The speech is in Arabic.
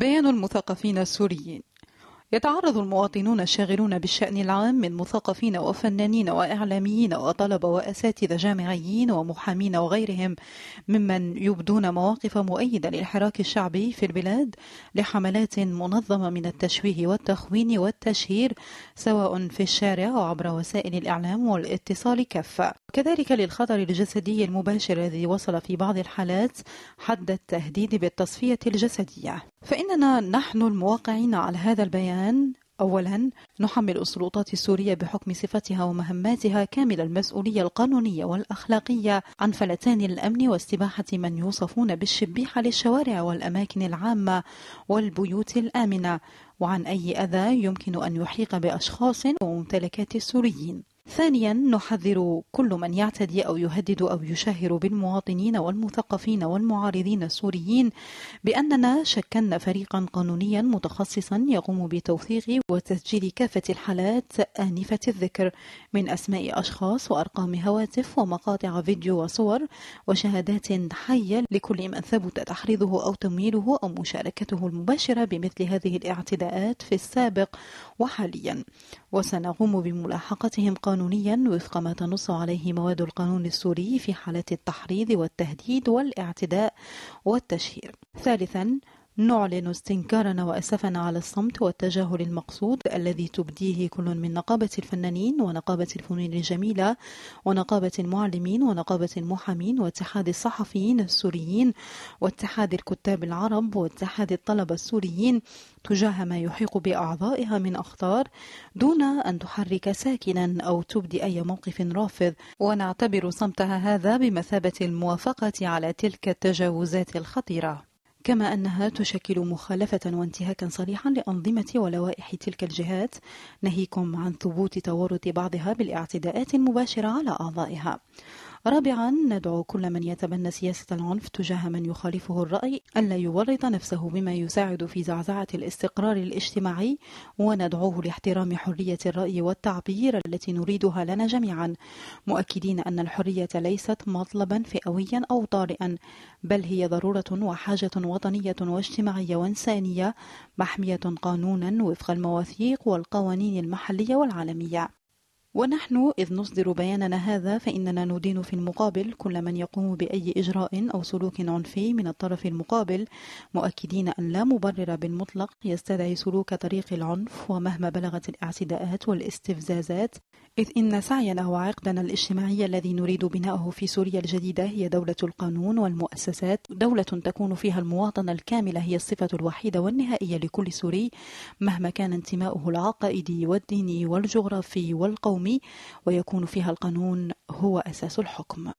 بيان المثقفين السوريين يتعرض المواطنون الشاغلون بالشأن العام من مثقفين وفنانين وإعلاميين وطلبة وأساتذة جامعيين ومحامين وغيرهم ممن يبدون مواقف مؤيدة للحراك الشعبي في البلاد لحملات منظمة من التشويه والتخوين والتشهير سواء في الشارع وعبر وسائل الإعلام والاتصال كافة كذلك للخطر الجسدي المباشر الذي وصل في بعض الحالات حد التهديد بالتصفية الجسدية فإننا نحن الموقعين على هذا البيان أولا نحمل السلطات السورية بحكم صفتها ومهماتها كامل المسؤولية القانونية والأخلاقية عن فلتان الأمن واستباحة من يوصفون بالشبيحة للشوارع والأماكن العامة والبيوت الآمنة وعن أي أذى يمكن أن يحيق بأشخاص وممتلكات السوريين ثانيا نحذر كل من يعتدي أو يهدد أو يشهر بالمواطنين والمثقفين والمعارضين السوريين بأننا شكلنا فريقا قانونيا متخصصا يقوم بتوثيق وتسجيل كافة الحالات آنفة الذكر من أسماء أشخاص وأرقام هواتف ومقاطع فيديو وصور وشهادات حية لكل من ثبت تحريضه أو تمويله أو مشاركته المباشرة بمثل هذه الاعتداءات في السابق وحاليا وسنقوم بملاحقتهم قانونيا قانونيا وفق ما تنص عليه مواد القانون السوري في حالات التحريض والتهديد والاعتداء والتشهير ثالثا نعلن استنكارنا وأسفنا على الصمت والتجاهل المقصود الذي تبديه كل من نقابة الفنانين ونقابة الفنون الجميلة ونقابة المعلمين ونقابة المحامين واتحاد الصحفيين السوريين واتحاد الكتاب العرب واتحاد الطلبة السوريين تجاه ما يحيق بأعضائها من أخطار دون أن تحرك ساكنا أو تبدي أي موقف رافض ونعتبر صمتها هذا بمثابة الموافقة على تلك التجاوزات الخطيرة كما أنها تشكل مخالفة وانتهاكا صريحا لأنظمة ولوائح تلك الجهات ناهيكم عن ثبوت تورط بعضها بالاعتداءات المباشرة على أعضائها رابعا ندعو كل من يتبنى سياسة العنف تجاه من يخالفه الرأي ألا يورط نفسه بما يساعد في زعزعة الاستقرار الاجتماعي وندعوه لاحترام حرية الرأي والتعبير التي نريدها لنا جميعا مؤكدين أن الحرية ليست مطلبا فئويا أو طارئا بل هي ضرورة وحاجة وطنية واجتماعية وإنسانية محمية قانونا وفق المواثيق والقوانين المحلية والعالمية ونحن إذ نصدر بياننا هذا فإننا ندين في المقابل كل من يقوم بأي إجراء أو سلوك عنفي من الطرف المقابل مؤكدين أن لا مبرر بالمطلق يستدعي سلوك طريق العنف ومهما بلغت الاعتداءات والاستفزازات إذ إن سعينا وعقدنا الاجتماعي الذي نريد بناءه في سوريا الجديدة هي دولة القانون والمؤسسات دولة تكون فيها المواطنة الكاملة هي الصفة الوحيدة والنهائية لكل سوري مهما كان انتماؤه العقائدي والديني والجغرافي والقومي الحكم ويكون فيها القانون هو أساس الحكم